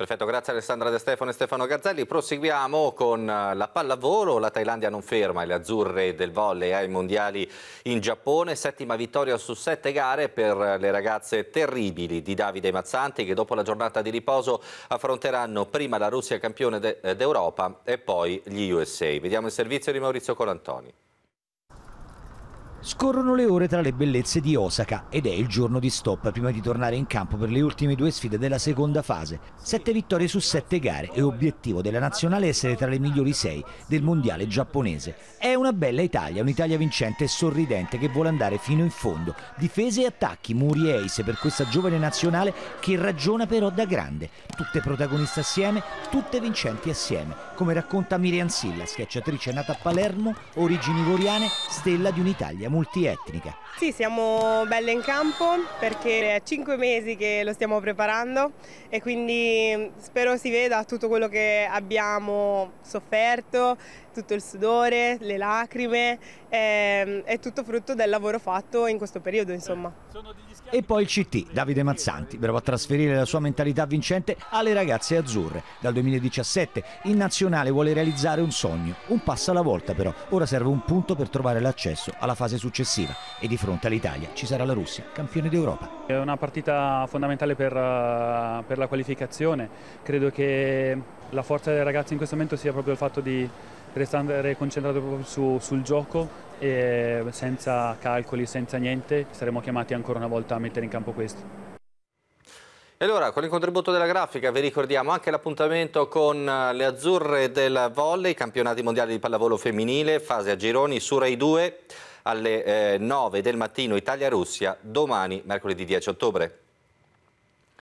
Perfetto, grazie Alessandra De Stefano e Stefano Garzelli. Proseguiamo con eh, la pallavolo. La Thailandia non ferma le azzurre del volley ai mondiali in Giappone. Settima vittoria su sette gare per le ragazze terribili di Davide Mazzanti che dopo la giornata di riposo affronteranno prima la Russia campione eh, d'Europa e poi gli USA. Vediamo il servizio di Maurizio Colantoni. Scorrono le ore tra le bellezze di Osaka ed è il giorno di stop prima di tornare in campo per le ultime due sfide della seconda fase. Sette vittorie su sette gare e obiettivo della nazionale essere tra le migliori sei del mondiale giapponese. È una bella Italia, un'Italia vincente e sorridente che vuole andare fino in fondo. Difese e attacchi, muri e ace per questa giovane nazionale che ragiona però da grande. Tutte protagoniste assieme, tutte vincenti assieme, come racconta Miriam Silla, schiacciatrice nata a Palermo, origini goriane, stella di un'Italia multietnica. Sì, siamo belle in campo perché è cinque mesi che lo stiamo preparando e quindi mm, spero si veda tutto quello che abbiamo sofferto, tutto il sudore, le lacrime, eh, è tutto frutto del lavoro fatto in questo periodo insomma. E poi il CT, Davide Mazzanti, bravo a trasferire la sua mentalità vincente alle ragazze azzurre. Dal 2017 in nazionale vuole realizzare un sogno, un passo alla volta però, ora serve un punto per trovare l'accesso alla fase successiva e di fronte all'Italia ci sarà la Russia, campione d'Europa. È una partita fondamentale per, eh, per la qualificazione, credo che la forza dei ragazzi in questo momento sia proprio il fatto di restare concentrato proprio su, sul gioco e senza calcoli, senza niente, saremo chiamati ancora una volta a mettere in campo questo. E allora, con il contributo della grafica vi ricordiamo anche l'appuntamento con eh, le azzurre del volley, campionati mondiali di pallavolo femminile, fase a gironi su Rai 2 alle eh, 9 del mattino Italia-Russia domani mercoledì 10 ottobre.